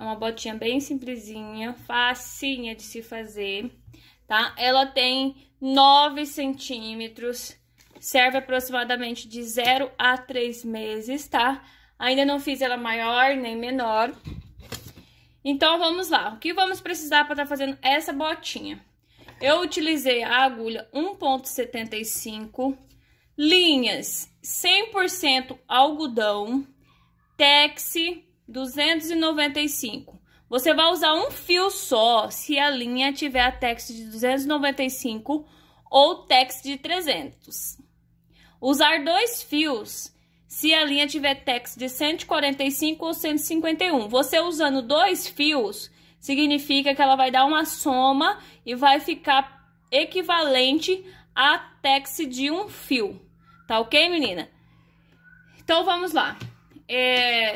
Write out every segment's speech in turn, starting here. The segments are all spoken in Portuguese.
É uma botinha bem simplesinha, facinha de se fazer, tá? Ela tem 9 centímetros, serve aproximadamente de 0 a 3 meses, tá? Ainda não fiz ela maior nem menor. Então, vamos lá. O que vamos precisar para estar tá fazendo essa botinha? Eu utilizei a agulha 1.75, linhas 100% algodão, texi 295. Você vai usar um fio só se a linha tiver a tex de 295 ou tex de 300. Usar dois fios se a linha tiver tex de 145 ou 151. Você usando dois fios significa que ela vai dar uma soma e vai ficar equivalente à tex de um fio. Tá ok, menina? Então, vamos lá. É...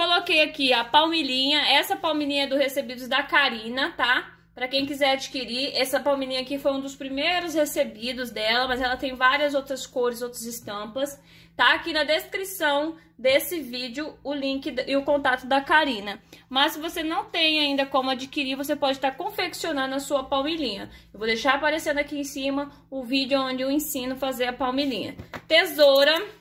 Coloquei aqui a palmilhinha. Essa palmilhinha é do Recebidos da Karina, tá? Pra quem quiser adquirir, essa palmilhinha aqui foi um dos primeiros recebidos dela, mas ela tem várias outras cores, outras estampas. Tá aqui na descrição desse vídeo o link e o contato da Karina. Mas se você não tem ainda como adquirir, você pode estar tá confeccionando a sua palmilhinha. Eu vou deixar aparecendo aqui em cima o vídeo onde eu ensino a fazer a palmilhinha. Tesoura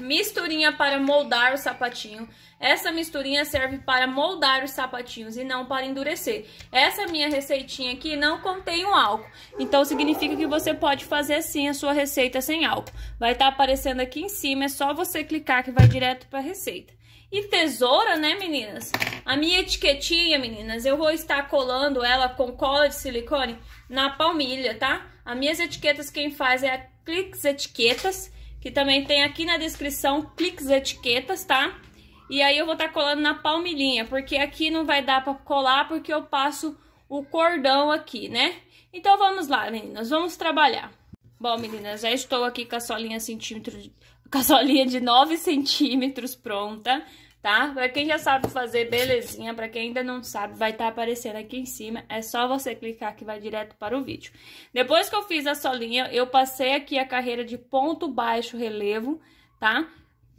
Misturinha para moldar o sapatinho. Essa misturinha serve para moldar os sapatinhos e não para endurecer. Essa minha receitinha aqui não contém o álcool. Então, significa que você pode fazer assim a sua receita sem álcool. Vai estar tá aparecendo aqui em cima, é só você clicar que vai direto para a receita. E tesoura, né, meninas? A minha etiquetinha, meninas, eu vou estar colando ela com cola de silicone na palmilha, tá? As minhas etiquetas quem faz é a Clix Etiquetas que também tem aqui na descrição cliques etiquetas, tá? E aí eu vou estar tá colando na palmilhinha, porque aqui não vai dar para colar, porque eu passo o cordão aqui, né? Então vamos lá, meninas, vamos trabalhar. Bom, meninas, já estou aqui com a solinha centímetro, com a solinha de 9 centímetros pronta tá? para quem já sabe fazer, belezinha. para quem ainda não sabe, vai estar tá aparecendo aqui em cima. É só você clicar que vai direto para o vídeo. Depois que eu fiz a solinha, eu passei aqui a carreira de ponto baixo relevo, tá?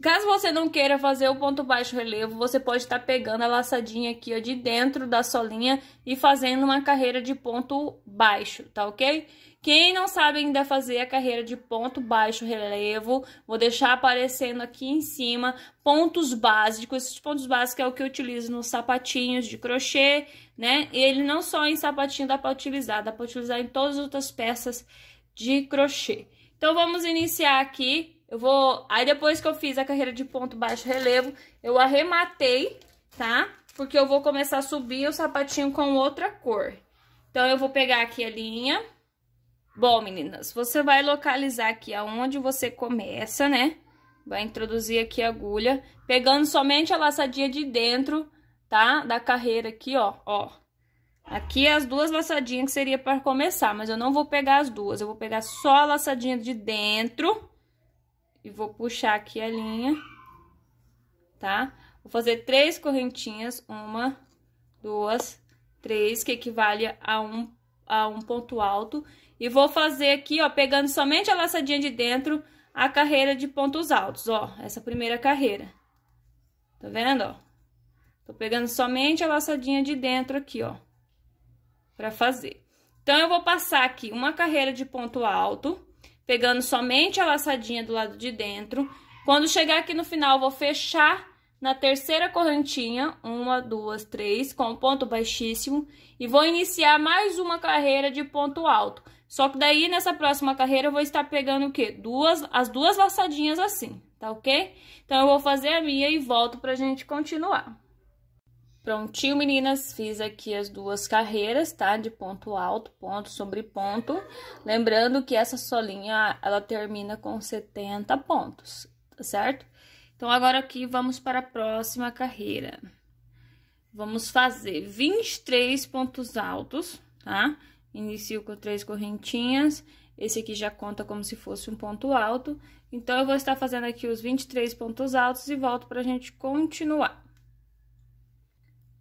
Caso você não queira fazer o ponto baixo relevo, você pode estar tá pegando a laçadinha aqui ó, de dentro da solinha e fazendo uma carreira de ponto baixo, tá ok? Quem não sabe ainda fazer a carreira de ponto baixo relevo, vou deixar aparecendo aqui em cima pontos básicos. Esses pontos básicos é o que eu utilizo nos sapatinhos de crochê, né? e Ele não só em sapatinho dá para utilizar, dá para utilizar em todas as outras peças de crochê. Então, vamos iniciar aqui eu vou... Aí depois que eu fiz a carreira de ponto baixo relevo, eu arrematei, tá? Porque eu vou começar a subir o sapatinho com outra cor. Então, eu vou pegar aqui a linha. Bom, meninas, você vai localizar aqui aonde você começa, né? Vai introduzir aqui a agulha, pegando somente a laçadinha de dentro, tá? Da carreira aqui, ó, ó. Aqui as duas laçadinhas que seria para começar, mas eu não vou pegar as duas, eu vou pegar só a laçadinha de dentro, e vou puxar aqui a linha, tá? Vou fazer três correntinhas, uma, duas, três, que equivale a um, a um ponto alto. E vou fazer aqui, ó, pegando somente a laçadinha de dentro, a carreira de pontos altos, ó, essa primeira carreira. Tá vendo, ó? Tô pegando somente a laçadinha de dentro aqui, ó, pra fazer. Então, eu vou passar aqui uma carreira de ponto alto pegando somente a laçadinha do lado de dentro. Quando chegar aqui no final, vou fechar na terceira correntinha, uma, duas, três, com ponto baixíssimo, e vou iniciar mais uma carreira de ponto alto. Só que daí, nessa próxima carreira, eu vou estar pegando o quê? Duas, as duas laçadinhas assim, tá ok? Então, eu vou fazer a minha e volto pra gente continuar. Prontinho, meninas, fiz aqui as duas carreiras, tá? De ponto alto, ponto sobre ponto. Lembrando que essa solinha, ela termina com 70 pontos, tá certo? Então, agora aqui, vamos para a próxima carreira. Vamos fazer 23 pontos altos, tá? Inicio com três correntinhas. Esse aqui já conta como se fosse um ponto alto. Então, eu vou estar fazendo aqui os 23 pontos altos e volto para a gente continuar.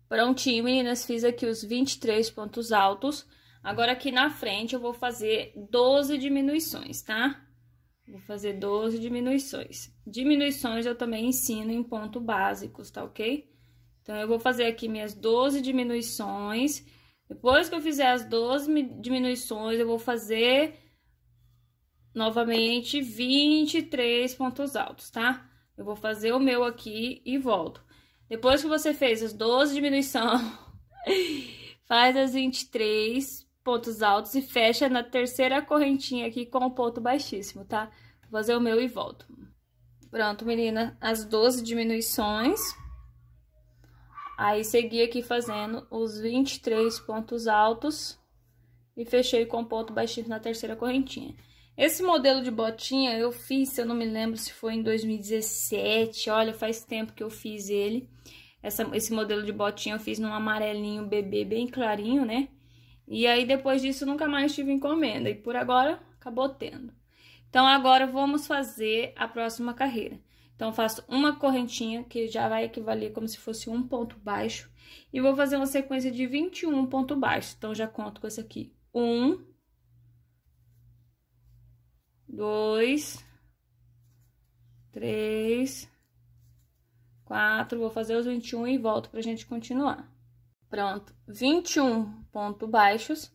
Prontinho, meninas, fiz aqui os 23 pontos altos. Agora, aqui na frente, eu vou fazer 12 diminuições, tá? Vou fazer 12 diminuições. Diminuições eu também ensino em ponto básicos, tá ok? Então, eu vou fazer aqui minhas 12 diminuições. Depois que eu fizer as 12 diminuições, eu vou fazer novamente 23 pontos altos, tá? Eu vou fazer o meu aqui e volto. Depois que você fez as 12 diminuição, faz as 23 pontos altos e fecha na terceira correntinha aqui com o um ponto baixíssimo, tá? Vou fazer o meu e volto. Pronto, menina, as 12 diminuições. Aí, segui aqui fazendo os 23 pontos altos e fechei com ponto baixíssimo na terceira correntinha. Esse modelo de botinha eu fiz, se eu não me lembro se foi em 2017, olha, faz tempo que eu fiz ele. Essa, esse modelo de botinha eu fiz num amarelinho bebê bem clarinho, né? E aí, depois disso, nunca mais tive encomenda. E por agora, acabou tendo. Então, agora vamos fazer a próxima carreira. Então, faço uma correntinha, que já vai equivaler como se fosse um ponto baixo. E vou fazer uma sequência de 21 ponto baixo. Então, já conto com esse aqui. Um, dois, três, quatro. Vou fazer os 21 e volto pra gente continuar. Pronto, 21 pontos baixos.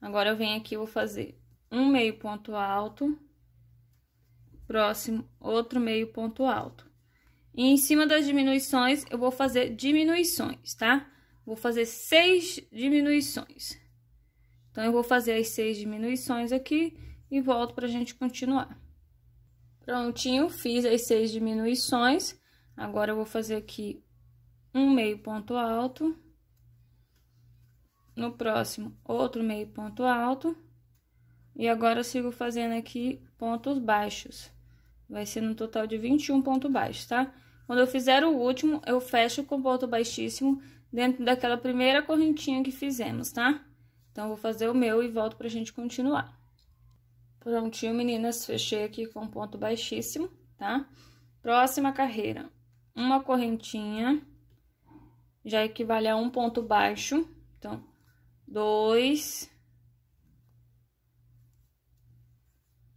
Agora, eu venho aqui, vou fazer um meio ponto alto, próximo, outro meio ponto alto. E em cima das diminuições, eu vou fazer diminuições, tá? Vou fazer seis diminuições. Então, eu vou fazer as seis diminuições aqui e volto pra gente continuar. Prontinho, fiz as seis diminuições. Agora, eu vou fazer aqui um meio ponto alto. No próximo, outro meio ponto alto. E agora, eu sigo fazendo aqui pontos baixos. Vai ser no total de 21 pontos baixos, tá? Quando eu fizer o último, eu fecho com ponto baixíssimo dentro daquela primeira correntinha que fizemos, tá? Então, vou fazer o meu e volto pra gente continuar. Prontinho, meninas, fechei aqui com ponto baixíssimo, tá? Próxima carreira, uma correntinha, já equivale a um ponto baixo, então, dois,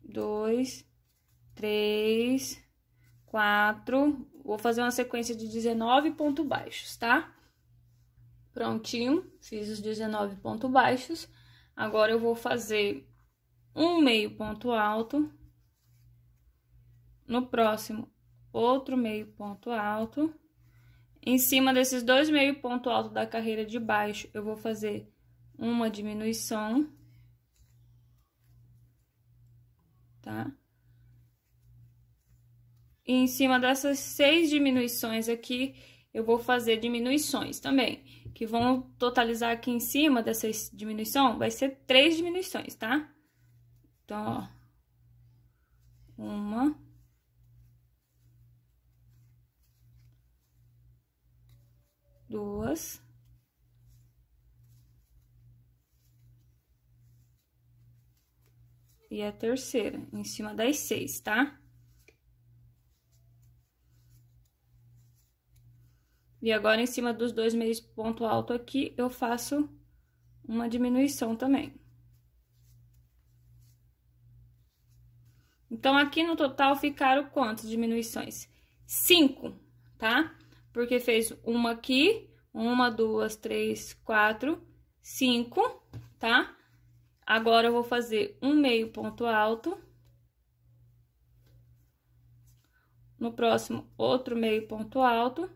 dois, três, quatro, vou fazer uma sequência de 19 pontos baixos, tá? Prontinho, fiz os 19 pontos baixos, agora eu vou fazer um meio ponto alto, no próximo, outro meio ponto alto. Em cima desses dois meio ponto alto da carreira de baixo, eu vou fazer uma diminuição, tá? E em cima dessas seis diminuições aqui, eu vou fazer diminuições também, que vão totalizar aqui em cima dessa diminuição, vai ser três diminuições, tá? Então, ó. Uma. Duas. E a terceira, em cima das seis, tá? E agora, em cima dos dois meios ponto alto aqui, eu faço uma diminuição também. Então, aqui no total ficaram quantas diminuições? Cinco, tá? Porque fez uma aqui, uma, duas, três, quatro, cinco, tá? Agora, eu vou fazer um meio ponto alto. No próximo, outro meio ponto alto.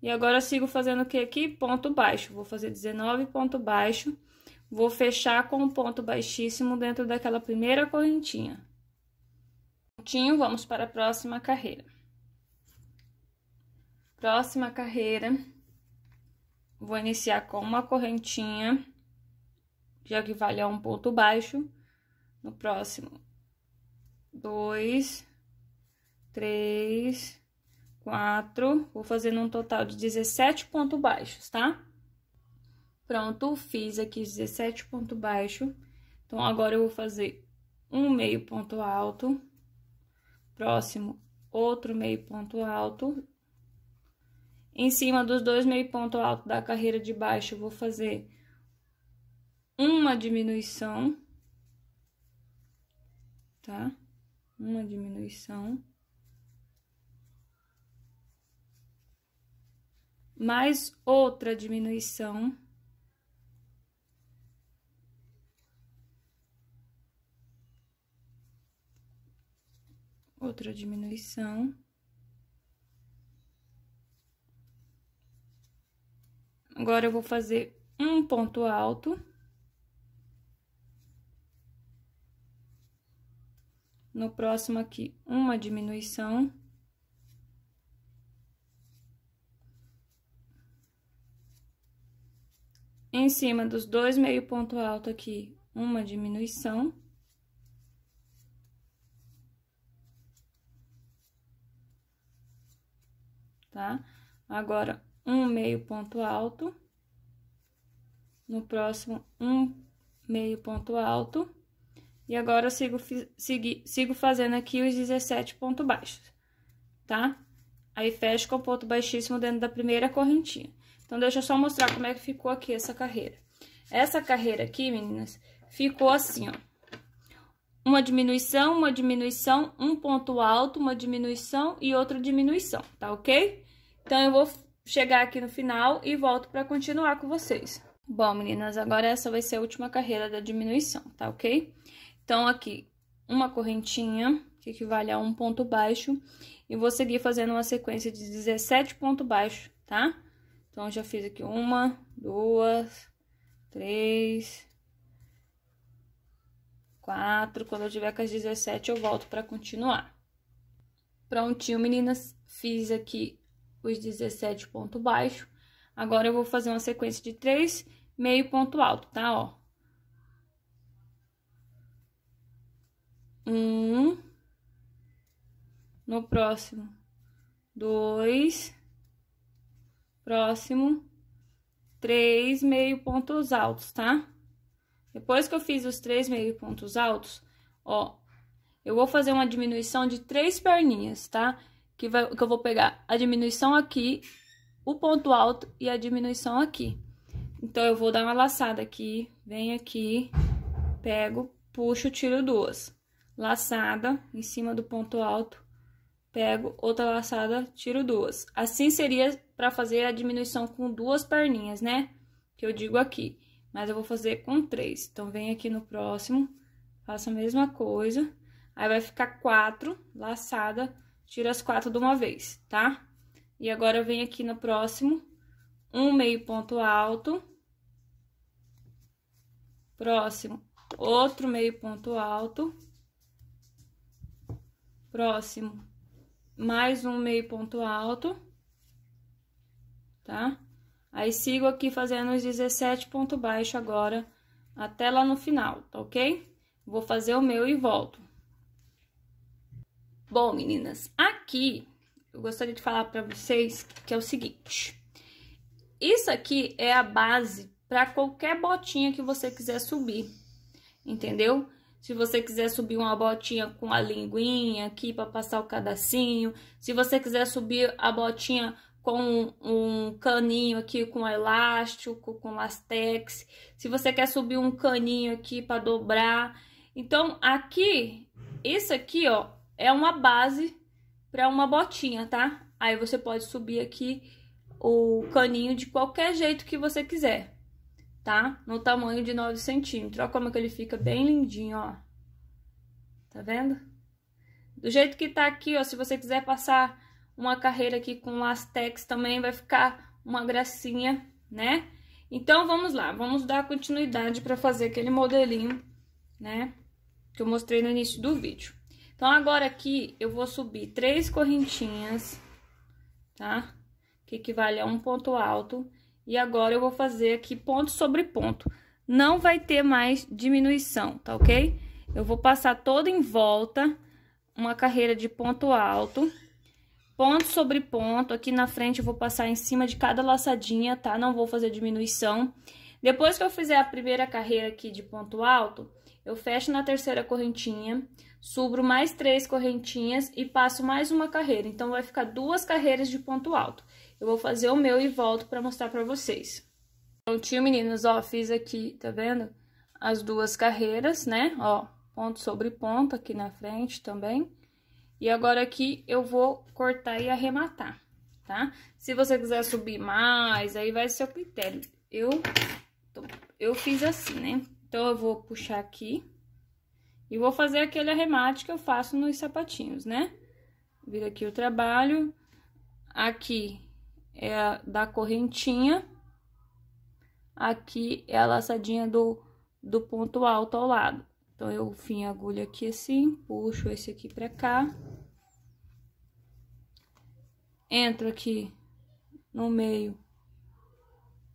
E agora, sigo fazendo o que aqui? Ponto baixo. Vou fazer 19 ponto baixo. Vou fechar com um ponto baixíssimo dentro daquela primeira correntinha. Prontinho, vamos para a próxima carreira. Próxima carreira, vou iniciar com uma correntinha, já que vale a um ponto baixo. No próximo, dois, três, quatro, vou fazendo um total de 17 pontos baixos, tá? Pronto, fiz aqui 17 pontos baixos. Então, agora eu vou fazer um meio ponto alto Próximo, outro meio ponto alto. Em cima dos dois meio ponto alto da carreira de baixo, eu vou fazer uma diminuição, tá? Uma diminuição. Mais outra diminuição. outra diminuição. Agora, eu vou fazer um ponto alto. No próximo aqui, uma diminuição. Em cima dos dois meio ponto alto aqui, uma diminuição. tá? Agora, um meio ponto alto. No próximo, um meio ponto alto. E agora, eu sigo, sigo, sigo fazendo aqui os 17 pontos baixos, tá? Aí, fecho com ponto baixíssimo dentro da primeira correntinha. Então, deixa eu só mostrar como é que ficou aqui essa carreira. Essa carreira aqui, meninas, ficou assim, ó uma diminuição, uma diminuição, um ponto alto, uma diminuição e outra diminuição, tá ok? Então, eu vou chegar aqui no final e volto para continuar com vocês. Bom, meninas, agora essa vai ser a última carreira da diminuição, tá ok? Então, aqui, uma correntinha, que equivale a um ponto baixo, e vou seguir fazendo uma sequência de 17 pontos baixos, tá? Então, já fiz aqui uma, duas, três, quatro. Quando eu tiver com as 17, eu volto para continuar. Prontinho, meninas. Fiz aqui os 17 ponto baixo. Agora, eu vou fazer uma sequência de três meio ponto alto, tá? Ó. Um. No próximo. Dois. Próximo. Três meio pontos altos, tá? Depois que eu fiz os três meio pontos altos, ó, eu vou fazer uma diminuição de três perninhas, tá? Que, vai, que eu vou pegar a diminuição aqui, o ponto alto e a diminuição aqui. Então, eu vou dar uma laçada aqui, venho aqui, pego, puxo, tiro duas. Laçada em cima do ponto alto, pego, outra laçada, tiro duas. Assim seria para fazer a diminuição com duas perninhas, né? Que eu digo aqui mas eu vou fazer com três. Então, vem aqui no próximo, faço a mesma coisa, aí vai ficar quatro laçada, tira as quatro de uma vez, tá? E agora, vem aqui no próximo, um meio ponto alto, próximo, outro meio ponto alto, próximo, mais um meio ponto alto, tá? Aí sigo aqui fazendo os 17 ponto baixo agora até lá no final, tá ok? Vou fazer o meu e volto. Bom, meninas, aqui eu gostaria de falar para vocês que é o seguinte. Isso aqui é a base para qualquer botinha que você quiser subir, entendeu? Se você quiser subir uma botinha com a linguinha aqui para passar o cadacinho, se você quiser subir a botinha com um caninho aqui com elástico, com lastex. Se você quer subir um caninho aqui para dobrar. Então, aqui, isso aqui, ó, é uma base para uma botinha, tá? Aí você pode subir aqui o caninho de qualquer jeito que você quiser, tá? No tamanho de 9 centímetros. Olha como é que ele fica bem lindinho, ó. Tá vendo? Do jeito que tá aqui, ó, se você quiser passar uma carreira aqui com lastex também vai ficar uma gracinha, né? Então, vamos lá, vamos dar continuidade para fazer aquele modelinho, né? Que eu mostrei no início do vídeo. Então, agora aqui eu vou subir três correntinhas, tá? Que equivale a um ponto alto. E agora eu vou fazer aqui ponto sobre ponto. Não vai ter mais diminuição, tá ok? Eu vou passar toda em volta uma carreira de ponto alto ponto sobre ponto. Aqui na frente eu vou passar em cima de cada laçadinha, tá? Não vou fazer diminuição. Depois que eu fizer a primeira carreira aqui de ponto alto, eu fecho na terceira correntinha, subro mais três correntinhas e passo mais uma carreira. Então, vai ficar duas carreiras de ponto alto. Eu vou fazer o meu e volto pra mostrar pra vocês. Prontinho, meninas, ó, fiz aqui, tá vendo? As duas carreiras, né? Ó, ponto sobre ponto aqui na frente também. E agora aqui eu vou cortar e arrematar, tá? Se você quiser subir mais, aí vai ser o critério. Eu, eu fiz assim, né? Então, eu vou puxar aqui e vou fazer aquele arremate que eu faço nos sapatinhos, né? Vira aqui o trabalho. Aqui é a da correntinha. Aqui é a laçadinha do, do ponto alto ao lado. Então, eu fim a agulha aqui assim, puxo esse aqui pra cá. Entro aqui no meio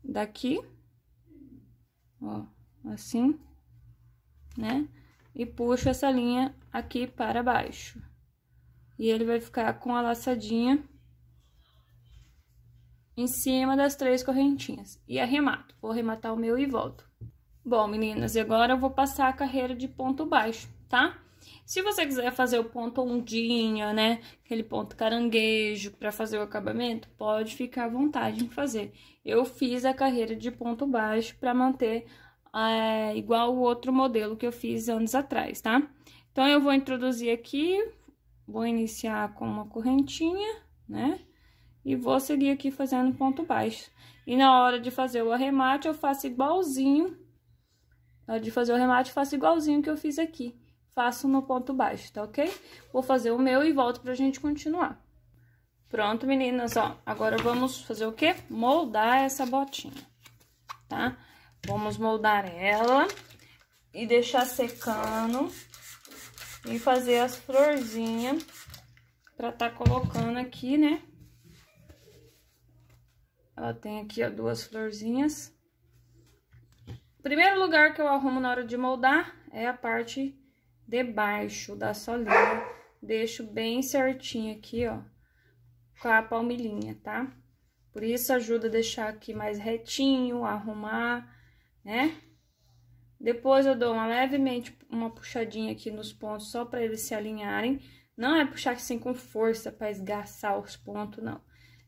daqui, ó, assim, né? E puxo essa linha aqui para baixo. E ele vai ficar com a laçadinha em cima das três correntinhas. E arremato. Vou arrematar o meu e volto. Bom, meninas, e agora eu vou passar a carreira de ponto baixo, tá? Se você quiser fazer o ponto ondinha, né, aquele ponto caranguejo para fazer o acabamento, pode ficar à vontade em fazer. Eu fiz a carreira de ponto baixo para manter é, igual o outro modelo que eu fiz anos atrás, tá? Então, eu vou introduzir aqui, vou iniciar com uma correntinha, né? E vou seguir aqui fazendo ponto baixo. E na hora de fazer o arremate, eu faço igualzinho na hora de fazer o remate, faço igualzinho que eu fiz aqui. Faço no ponto baixo, tá ok? Vou fazer o meu e volto pra gente continuar. Pronto, meninas, ó. Agora vamos fazer o quê? Moldar essa botinha, tá? Vamos moldar ela e deixar secando e fazer as florzinhas pra tá colocando aqui, né? Ela tem aqui, ó, duas florzinhas. Primeiro lugar que eu arrumo na hora de moldar é a parte de baixo da solinha. Deixo bem certinho aqui, ó, com a palmilhinha, tá? Por isso ajuda a deixar aqui mais retinho, arrumar, né? Depois eu dou uma levemente uma puxadinha aqui nos pontos só para eles se alinharem. Não é puxar assim com força para esgarçar os pontos, não.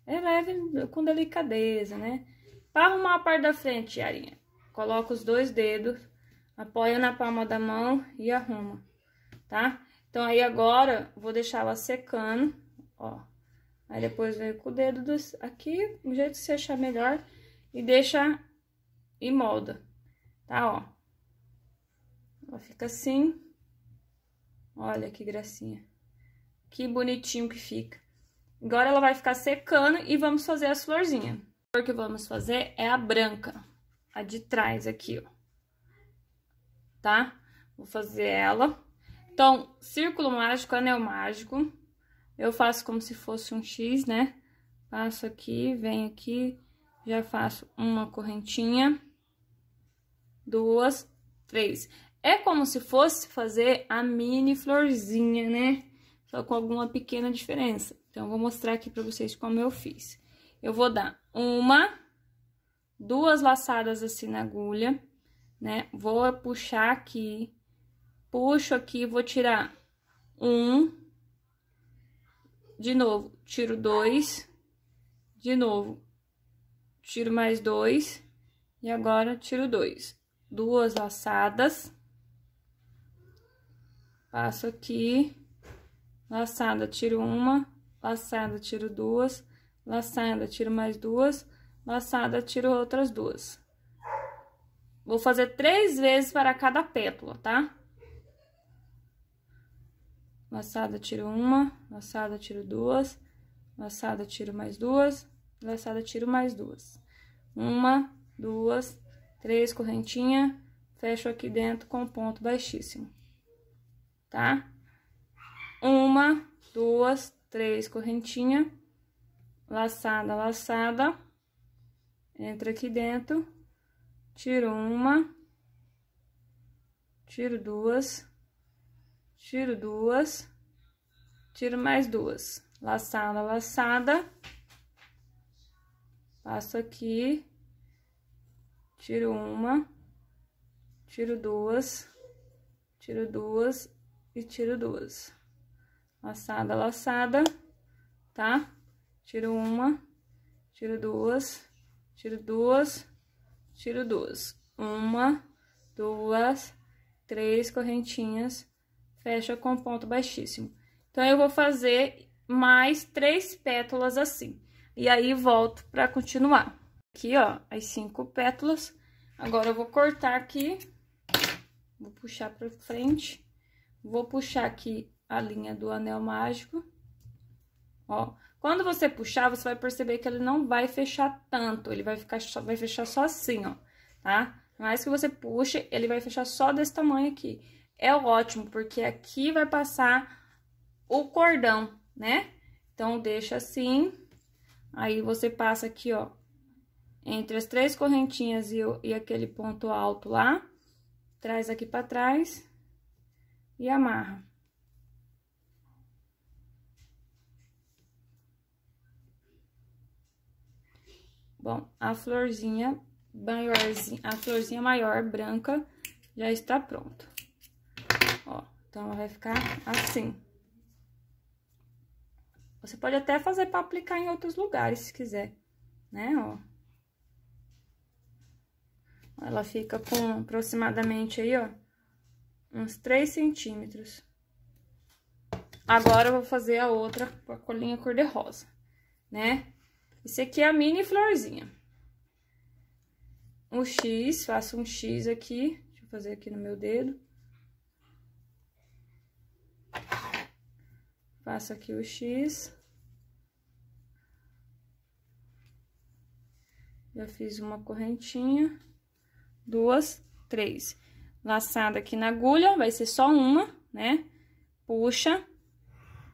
É leve com delicadeza, né? Para arrumar a parte da frente, arinha. Coloca os dois dedos, apoia na palma da mão e arruma, tá? Então, aí agora, vou deixar ela secando, ó. Aí depois vem com o dedo dos, aqui, do jeito que você achar melhor, e deixa e molda, tá, ó. Ela fica assim. Olha que gracinha. Que bonitinho que fica. Agora ela vai ficar secando e vamos fazer as florzinhas. A flor que vamos fazer é a branca a de trás aqui, ó. Tá? Vou fazer ela. Então, círculo mágico, anel mágico. Eu faço como se fosse um X, né? Passo aqui, venho aqui, já faço uma correntinha. Duas, três. É como se fosse fazer a mini florzinha, né? Só com alguma pequena diferença. Então, eu vou mostrar aqui pra vocês como eu fiz. Eu vou dar uma, duas laçadas assim na agulha, né? Vou puxar aqui, puxo aqui, vou tirar um, de novo, tiro dois, de novo, tiro mais dois, e agora tiro dois. Duas laçadas, passo aqui, laçada, tiro uma, laçada, tiro duas, laçada, tiro mais duas, laçada, tiro outras duas. Vou fazer três vezes para cada pétala, tá? Laçada, tiro uma, laçada, tiro duas, laçada, tiro mais duas, laçada, tiro mais duas. Uma, duas, três correntinha, fecho aqui dentro com ponto baixíssimo, tá? Uma, duas, três correntinha, laçada, laçada Entra aqui dentro, tiro uma, tiro duas, tiro duas, tiro mais duas. Laçada, laçada. Passo aqui, tiro uma, tiro duas, tiro duas e tiro duas. Laçada, laçada, tá? Tiro uma, tiro duas, tiro duas, tiro duas. Uma, duas, três correntinhas, fecha com ponto baixíssimo. Então, eu vou fazer mais três pétalas assim. E aí, volto pra continuar. Aqui, ó, as cinco pétalas. Agora, eu vou cortar aqui, vou puxar pra frente, vou puxar aqui a linha do anel mágico, ó. Quando você puxar, você vai perceber que ele não vai fechar tanto, ele vai, ficar, vai fechar só assim, ó, tá? Mais que você puxe, ele vai fechar só desse tamanho aqui. É ótimo, porque aqui vai passar o cordão, né? Então, deixa assim, aí você passa aqui, ó, entre as três correntinhas e, e aquele ponto alto lá, traz aqui pra trás e amarra. Bom, a florzinha maiorzinha, a florzinha maior, branca, já está pronta. Ó, então ela vai ficar assim. Você pode até fazer para aplicar em outros lugares, se quiser, né, ó. Ela fica com aproximadamente aí, ó, uns 3 centímetros. Agora, eu vou fazer a outra com a colinha cor-de-rosa, né? Isso aqui é a mini florzinha. Um X, faço um X aqui. Deixa eu fazer aqui no meu dedo. Faço aqui o X. Já fiz uma correntinha. Duas, três. Laçada aqui na agulha, vai ser só uma, né? Puxa.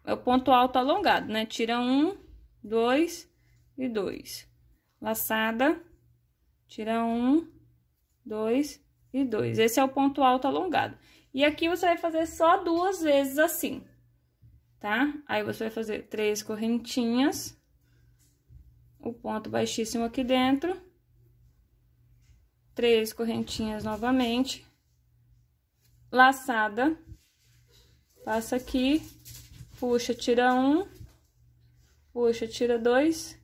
É o ponto alto alongado, né? Tira um, dois, e dois. Laçada, tira um, dois e dois. Esse é o ponto alto alongado. E aqui você vai fazer só duas vezes assim, tá? Aí você vai fazer três correntinhas, o ponto baixíssimo aqui dentro, três correntinhas novamente, laçada, passa aqui, puxa, tira um, puxa, tira dois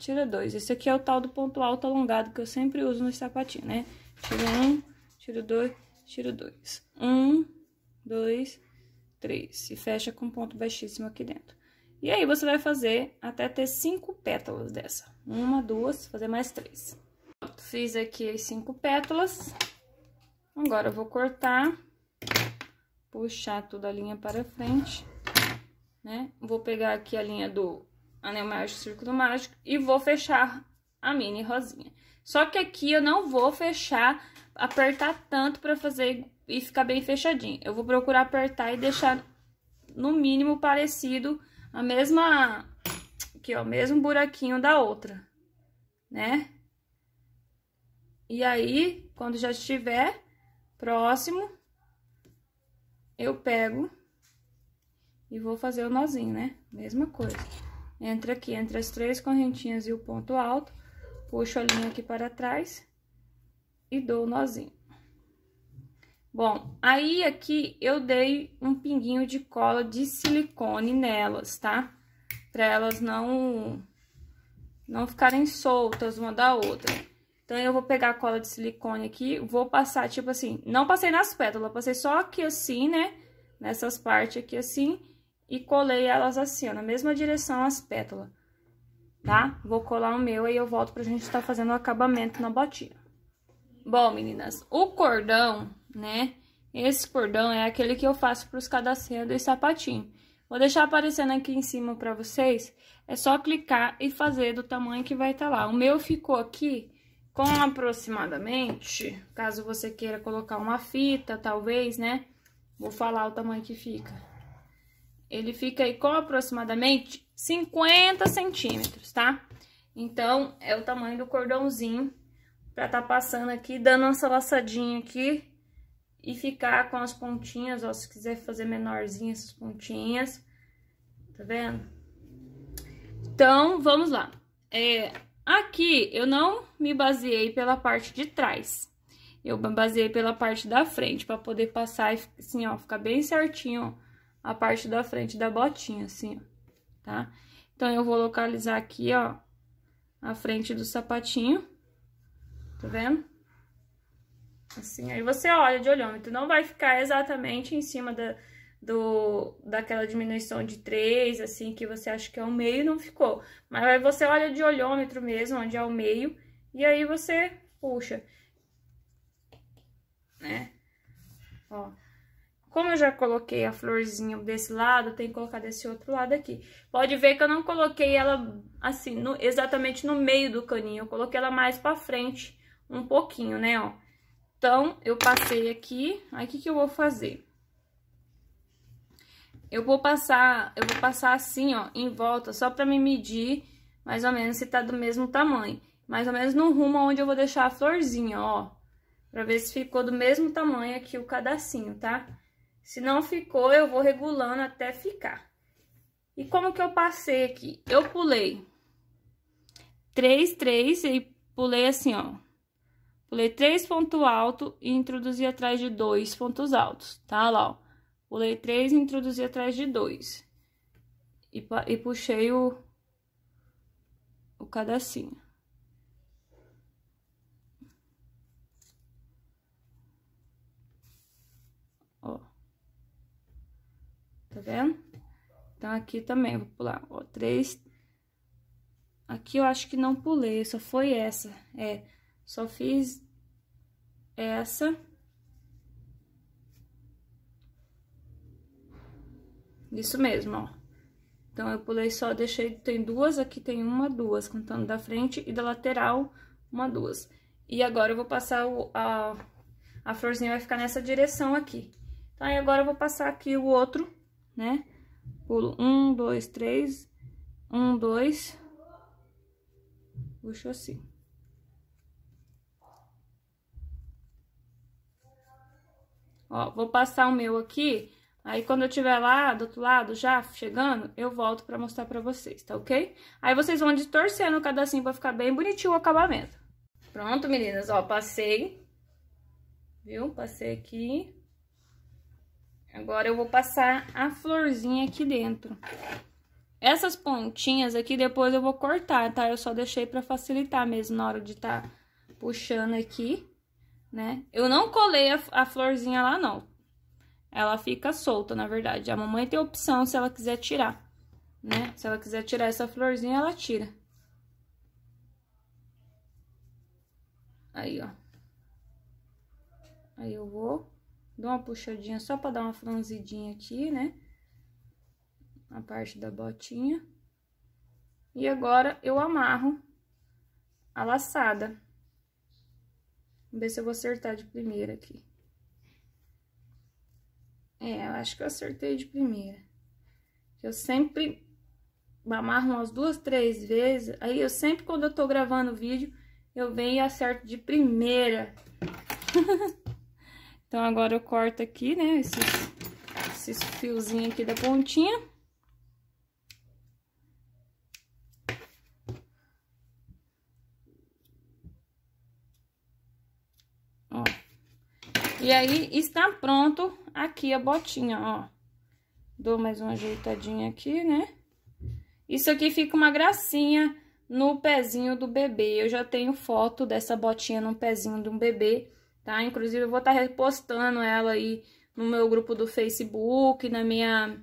tira dois. Esse aqui é o tal do ponto alto alongado que eu sempre uso nos sapatinhos, né? Tiro um, tiro dois, tiro dois. Um, dois, três. E fecha com ponto baixíssimo aqui dentro. E aí, você vai fazer até ter cinco pétalas dessa. Uma, duas, fazer mais três. fiz aqui as cinco pétalas. Agora, eu vou cortar, puxar toda a linha para frente, né? Vou pegar aqui a linha do anel mágico, círculo mágico, e vou fechar a mini rosinha. Só que aqui eu não vou fechar, apertar tanto pra fazer e ficar bem fechadinho. Eu vou procurar apertar e deixar no mínimo parecido a mesma... Aqui, ó, mesmo buraquinho da outra, né? E aí, quando já estiver próximo, eu pego e vou fazer o nozinho, né? Mesma coisa. Entra aqui entre as três correntinhas e o ponto alto, puxo a linha aqui para trás e dou o nozinho. Bom, aí aqui eu dei um pinguinho de cola de silicone nelas, tá? Pra elas não, não ficarem soltas uma da outra. Então, eu vou pegar a cola de silicone aqui, vou passar, tipo assim, não passei nas pétalas, passei só aqui assim, né? Nessas partes aqui assim, e colei elas assim, ó, na mesma direção as pétalas, tá? Vou colar o meu e eu volto pra gente estar tá fazendo o acabamento na botinha. Bom, meninas, o cordão, né? Esse cordão é aquele que eu faço pros cadastrinhos do sapatinho. Vou deixar aparecendo aqui em cima pra vocês. É só clicar e fazer do tamanho que vai estar tá lá. O meu ficou aqui com aproximadamente, caso você queira colocar uma fita, talvez, né? Vou falar o tamanho que fica ele fica aí com aproximadamente 50 centímetros, tá? Então, é o tamanho do cordãozinho pra tá passando aqui, dando uma laçadinha aqui e ficar com as pontinhas, ó, se quiser fazer menorzinho essas pontinhas, tá vendo? Então, vamos lá. É, aqui eu não me baseei pela parte de trás, eu me baseei pela parte da frente, pra poder passar e assim, ó, ficar bem certinho, ó a parte da frente da botinha, assim, ó, tá? Então, eu vou localizar aqui, ó, a frente do sapatinho, tá vendo? Assim, aí você olha de olhômetro, não vai ficar exatamente em cima da, do, daquela diminuição de 3, assim, que você acha que é o meio, não ficou. Mas aí você olha de olhômetro mesmo, onde é o meio, e aí você puxa, né? Ó. Como eu já coloquei a florzinha desse lado, tem que colocar desse outro lado aqui. Pode ver que eu não coloquei ela assim, no, exatamente no meio do caninho. Eu coloquei ela mais pra frente, um pouquinho, né, ó. Então, eu passei aqui. Aí, o que que eu vou fazer? Eu vou passar, eu vou passar assim, ó, em volta, só pra me medir mais ou menos se tá do mesmo tamanho. Mais ou menos no rumo onde eu vou deixar a florzinha, ó. Pra ver se ficou do mesmo tamanho aqui o cadacinho, Tá? Se não ficou, eu vou regulando até ficar. E como que eu passei aqui? Eu pulei três, três e pulei assim, ó. Pulei três pontos altos e introduzi atrás de dois pontos altos, tá? Lá, ó. Pulei três e introduzi atrás de dois. E, e puxei o, o cadacinho. tá vendo? Então, aqui também, vou pular, ó, três. Aqui eu acho que não pulei, só foi essa, é, só fiz essa. Isso mesmo, ó. Então, eu pulei só, deixei, tem duas, aqui tem uma, duas, contando da frente e da lateral, uma, duas. E agora, eu vou passar o, a, a florzinha vai ficar nessa direção aqui. Então, aí agora eu vou passar aqui o outro né? Pulo um, dois, três, um, dois, puxo assim. Ó, vou passar o meu aqui, aí quando eu tiver lá do outro lado já chegando, eu volto pra mostrar pra vocês, tá ok? Aí vocês vão distorcendo o pedacinho pra ficar bem bonitinho o acabamento. Pronto, meninas, ó, passei, viu? Passei aqui. Agora, eu vou passar a florzinha aqui dentro. Essas pontinhas aqui, depois eu vou cortar, tá? Eu só deixei pra facilitar mesmo na hora de tá puxando aqui, né? Eu não colei a, a florzinha lá, não. Ela fica solta, na verdade. A mamãe tem opção se ela quiser tirar, né? Se ela quiser tirar essa florzinha, ela tira. Aí, ó. Aí eu vou Dou uma puxadinha só pra dar uma franzidinha aqui, né? na parte da botinha. E agora, eu amarro a laçada. Vamos ver se eu vou acertar de primeira aqui. É, eu acho que eu acertei de primeira. Eu sempre amarro umas duas, três vezes. Aí, eu sempre, quando eu tô gravando o vídeo, eu venho e acerto de primeira. Então, agora eu corto aqui, né, esses, esses fiozinhos aqui da pontinha. Ó. E aí, está pronto aqui a botinha, ó. Dou mais uma ajeitadinha aqui, né? Isso aqui fica uma gracinha no pezinho do bebê. Eu já tenho foto dessa botinha no pezinho de um bebê tá? Inclusive, eu vou estar tá repostando ela aí no meu grupo do Facebook, na minha...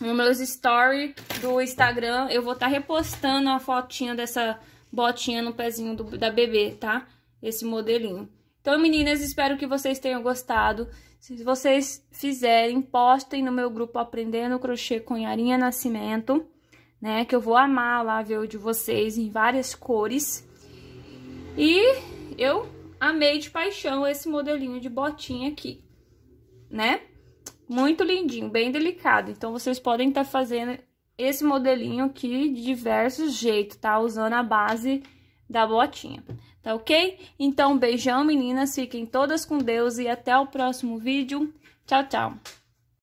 No meus story do Instagram, eu vou estar tá repostando a fotinha dessa botinha no pezinho do, da bebê, tá? Esse modelinho. Então, meninas, espero que vocês tenham gostado. Se vocês fizerem, postem no meu grupo Aprendendo Crochê com Yarinha Nascimento, né? Que eu vou amar lá ver o de vocês em várias cores. E eu Amei de paixão esse modelinho de botinha aqui, né? Muito lindinho, bem delicado. Então, vocês podem estar tá fazendo esse modelinho aqui de diversos jeitos, tá? Usando a base da botinha, tá ok? Então, beijão, meninas. Fiquem todas com Deus e até o próximo vídeo. Tchau, tchau!